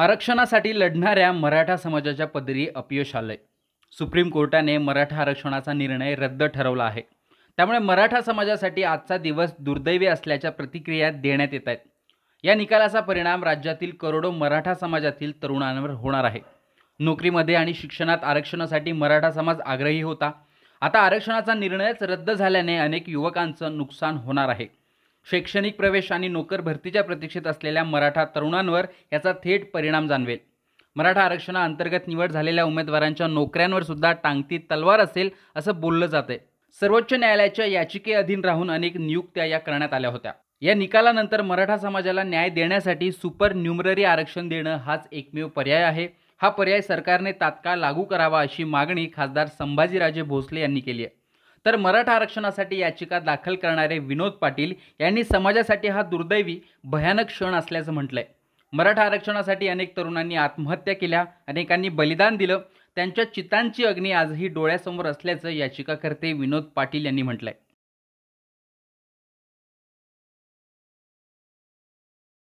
आरक्षणासाठी लढणाऱ्या मराठा समाजाच्या पदरी अपयश आलंय सुप्रीम कोर्टाने मराठा आरक्षणाचा निर्णय रद्द ठरवला आहे त्यामुळे मराठा समाजासाठी आजचा दिवस दुर्दैवी असल्याच्या प्रतिक्रिया देण्यात येत आहेत या निकालाचा परिणाम राज्यातील करोडो मराठा समाजातील तरुणांवर होणार आहे नोकरीमध्ये आणि शिक्षणात आरक्षणासाठी मराठा समाज आग्रही होता आता आरक्षणाचा निर्णयच रद्द झाल्याने अनेक युवकांचं नुकसान होणार आहे शैक्षणिक प्रवेश आणि नोकर भरतीच्या प्रतीक्षेत असलेल्या मराठा तरुणांवर याचा थेट परिणाम जाणवेल मराठा आरक्षणाअंतर्गत निवड झालेल्या उमेदवारांच्या नोकऱ्यांवर सुद्धा टांगती तलवार असेल असं बोललं आहे सर्वोच्च न्यायालयाच्या याचिकेअधीन राहून अनेक नियुक्त्या या करण्यात आल्या होत्या या निकालानंतर मराठा समाजाला न्याय देण्यासाठी सुपर न्युमररी आरक्षण देणं हाच एकमेव पर्याय आहे हा पर्याय सरकारने तात्काळ लागू करावा अशी मागणी खासदार संभाजीराजे भोसले यांनी केली आहे तर मराठा आरक्षणासाठी याचिका दाखल करणारे विनोद पाटील यांनी समाजासाठी हा दुर्दैवी भयानक क्षण असल्याचं म्हटलंय मराठा आरक्षणासाठी अनेक तरुणांनी आत्महत्या केल्या अनेकांनी बलिदान दिलं त्यांच्या चितांची अग्नी आजही डोळ्यासमोर असल्याचं याचिकाकर्ते विनोद पाटील यांनी म्हटलंय